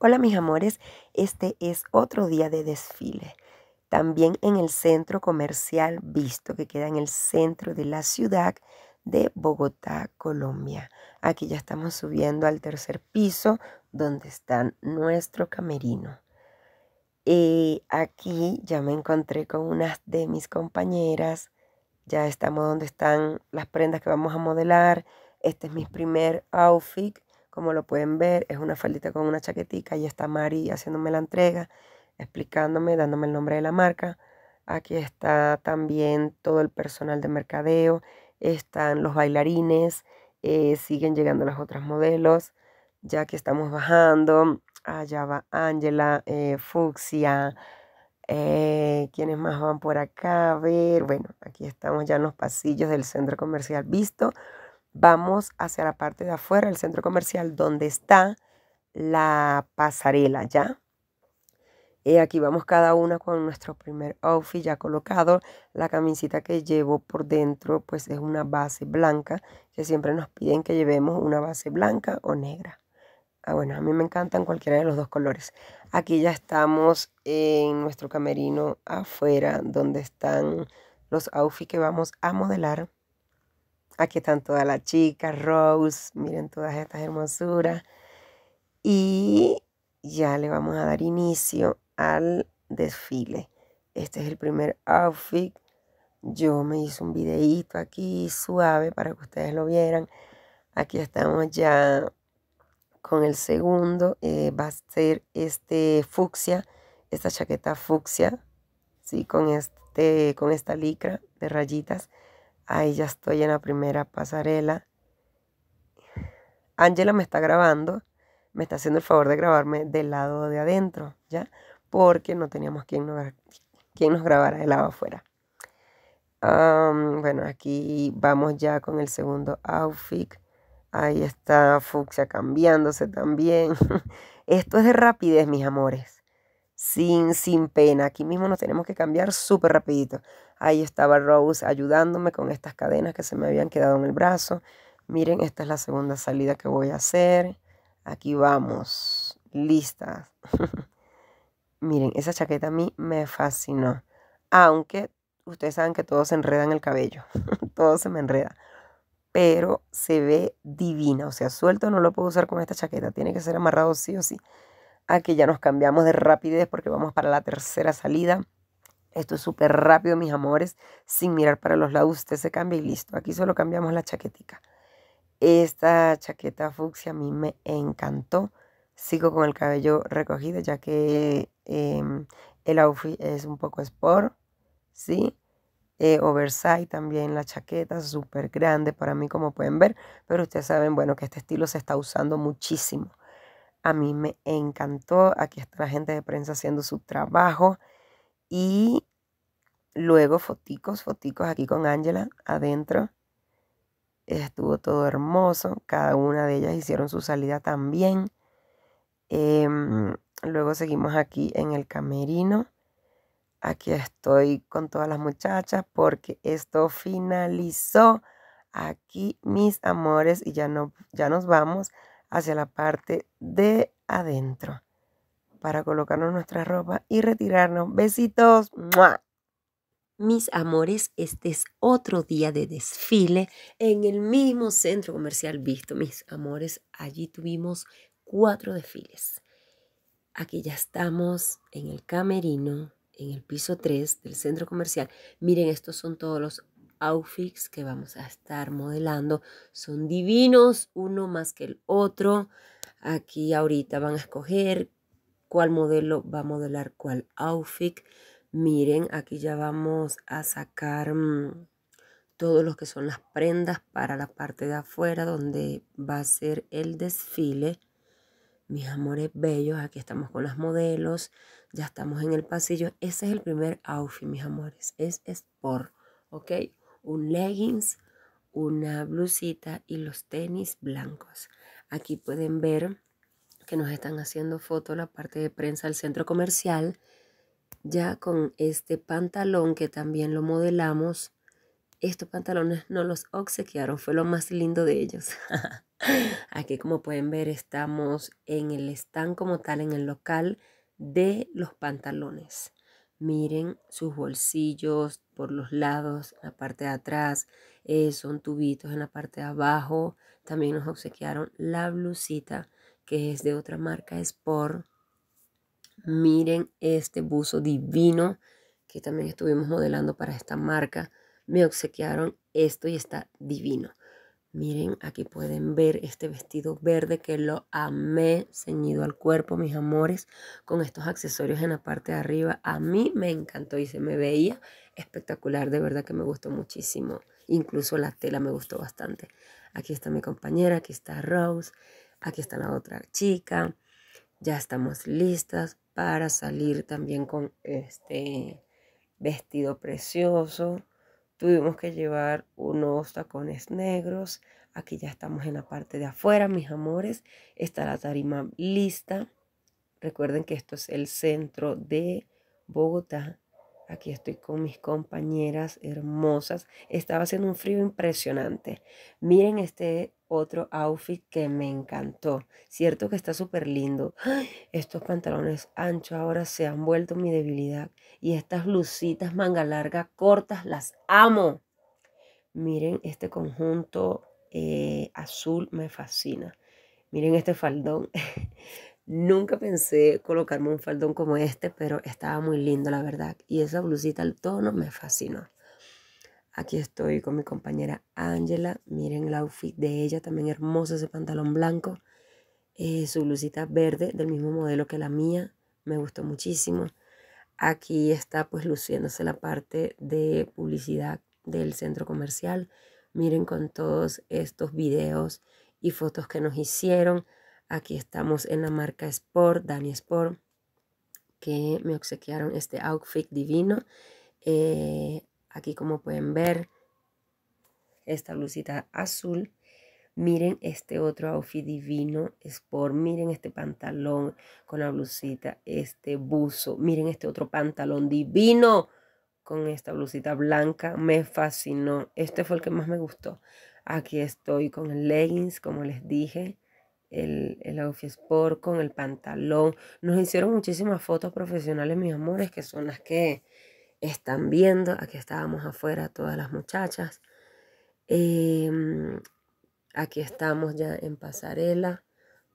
Hola mis amores, este es otro día de desfile. También en el centro comercial Visto, que queda en el centro de la ciudad de Bogotá, Colombia. Aquí ya estamos subiendo al tercer piso donde está nuestro camerino. Y eh, aquí ya me encontré con unas de mis compañeras. Ya estamos donde están las prendas que vamos a modelar. Este es mi primer outfit como lo pueden ver, es una faldita con una chaquetica y está Mari haciéndome la entrega, explicándome, dándome el nombre de la marca. Aquí está también todo el personal de mercadeo, están los bailarines, eh, siguen llegando las otras modelos. Ya que estamos bajando, allá va Ángela, eh, Fuxia, eh, ¿Quiénes más van por acá? A ver, bueno, aquí estamos ya en los pasillos del centro comercial visto vamos hacia la parte de afuera, el centro comercial, donde está la pasarela, ¿ya? aquí vamos cada una con nuestro primer outfit ya colocado. La camisita que llevo por dentro pues es una base blanca, que siempre nos piden que llevemos una base blanca o negra. Ah, bueno, a mí me encantan cualquiera de los dos colores. Aquí ya estamos en nuestro camerino afuera, donde están los outfits que vamos a modelar. Aquí están todas las chicas, Rose, miren todas estas hermosuras. Y ya le vamos a dar inicio al desfile. Este es el primer outfit. Yo me hice un videíto aquí suave para que ustedes lo vieran. Aquí estamos ya con el segundo. Eh, va a ser este fucsia, esta chaqueta fucsia, ¿sí? con, este, con esta licra de rayitas. Ahí ya estoy en la primera pasarela. Angela me está grabando, me está haciendo el favor de grabarme del lado de adentro, ¿ya? Porque no teníamos quien nos, nos grabara del lado afuera. bueno, aquí vamos ya con el segundo outfit. Ahí está Fuxia cambiándose también. Esto es de rapidez, mis amores. Sin, sin pena. Aquí mismo nos tenemos que cambiar súper rapidito. Ahí estaba Rose ayudándome con estas cadenas que se me habían quedado en el brazo. Miren, esta es la segunda salida que voy a hacer. Aquí vamos, listas. Miren, esa chaqueta a mí me fascinó. Aunque ustedes saben que todo se enreda en el cabello. todo se me enreda. Pero se ve divina. O sea, suelto no lo puedo usar con esta chaqueta. Tiene que ser amarrado sí o sí. Aquí ya nos cambiamos de rapidez porque vamos para la tercera salida. Esto es súper rápido, mis amores. Sin mirar para los lados, usted se cambia y listo. Aquí solo cambiamos la chaquetica. Esta chaqueta fucsia a mí me encantó. Sigo con el cabello recogido ya que em, el outfit es un poco sport, ¿sí? Eh, también la chaqueta, súper grande para mí como pueden ver. Pero ustedes saben, bueno, que este estilo se está usando muchísimo. A mí me encantó. Aquí está la gente de prensa haciendo su trabajo. Y Luego foticos, foticos aquí con Ángela adentro. Estuvo todo hermoso. Cada una de ellas hicieron su salida también. Em, luego seguimos aquí en el camerino. Aquí estoy con todas las muchachas porque esto finalizó. Aquí mis amores y ya, no, ya nos vamos hacia la parte de adentro para colocarnos nuestra ropa y retirarnos. Besitos. Mis amores, este es otro día de desfile en el mismo centro comercial visto. Mis amores, allí tuvimos cuatro desfiles. Aquí ya estamos en el camerino, en el piso 3 del centro comercial. Miren, estos son todos los outfits que vamos a estar modelando. Son divinos, uno más que el otro. Aquí ahorita van a escoger cuál modelo va a modelar cuál outfit. Miren, aquí ya vamos a sacar mm, todos los que son las prendas para la parte de afuera donde va a ser el desfile. Mis amores bellos, aquí estamos con las modelos, ya estamos en el pasillo. Ese es el primer outfit, mis amores, es sport, ¿ok? Un leggings, una blusita y los tenis blancos. Aquí pueden ver que nos están haciendo foto la parte de prensa del centro comercial ya con este pantalón que también lo modelamos. Estos pantalones no los obsequiaron, fue lo más lindo de ellos. Aquí como pueden ver estamos en el stand como tal, en el local de los pantalones. Miren sus bolsillos por los lados, la parte de atrás, eh, son tubitos en la parte de abajo. También nos obsequiaron la blusita que es de otra marca es por... Miren este buzo divino que también estuvimos modelando para esta marca. Me obsequiaron esto y está divino. Miren, aquí pueden ver este vestido verde que lo amé, ceñido al cuerpo, mis amores, con estos accesorios en la parte de arriba. A mí me encantó y se me veía espectacular, de verdad que me gustó muchísimo. Incluso la tela me gustó bastante. Aquí está mi compañera, aquí está Rose, aquí está la otra chica ya estamos listas para salir también con este vestido precioso. Tuvimos que llevar unos tacones negros. Aquí ya estamos en la parte de afuera, mis amores. Está la tarima lista. Recuerden que esto es el centro de Bogotá. Aquí estoy con mis compañeras hermosas. Estaba haciendo un frío impresionante. Miren este otro outfit que me encantó. Cierto que está súper lindo. ¡Ah! Estos pantalones anchos ahora se han vuelto mi debilidad. Y estas blusitas manga larga cortas las amo. Miren este conjunto eh, azul, me fascina. Miren este faldón. Nunca pensé colocarme un faldón como este, pero estaba muy lindo, la verdad. Y esa blusita, el tono, me fascinó. Aquí estoy con mi compañera Ángela. Miren el outfit de ella, también hermoso ese pantalón blanco. Eh, su blusita verde del mismo modelo que la mía. Me gustó muchísimo. Aquí está pues luciéndose la parte de publicidad del centro comercial. Miren con todos estos videos y fotos que nos hicieron. Aquí estamos en la marca Sport, Dani Sport, que me obsequiaron este outfit divino. Eh, Aquí como pueden ver, esta blusita azul. Miren este otro outfit divino, sport. Miren este pantalón con la blusita, este buzo. Miren este otro pantalón divino con esta blusita blanca. Me fascinó. Este fue el que más me gustó. Aquí estoy con el leggings, como les dije. El, el outfit sport con el pantalón. Nos hicieron muchísimas fotos profesionales, mis amores, que son las que están viendo. Aquí estábamos afuera todas las muchachas. Em, aquí estamos ya en pasarela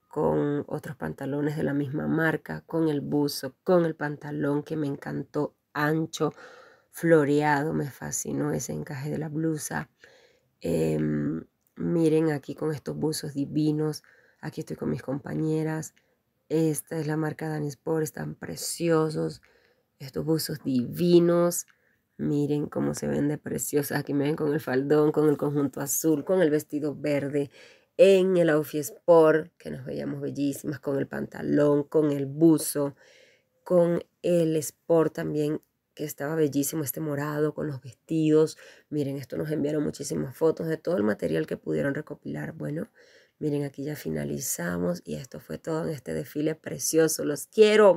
con otros pantalones de la misma marca, con el buzo, con el pantalón que me encantó, ancho, floreado, me fascinó ese encaje de la blusa. Em, miren aquí con estos buzos divinos, aquí estoy con mis compañeras. Esta es la marca Dan Sport, están preciosos. Estos buzos divinos. Miren cómo se ven de preciosas. Aquí me ven con el faldón, con el conjunto azul, con el vestido verde, en el outfit sport, que nos veíamos bellísimas, con el pantalón, con el buzo, con el sport también, que estaba bellísimo este morado, con los vestidos. Miren, esto nos enviaron muchísimas fotos de todo el material que pudieron recopilar. Bueno, miren, aquí ya finalizamos y esto fue todo en este desfile precioso. Los quiero.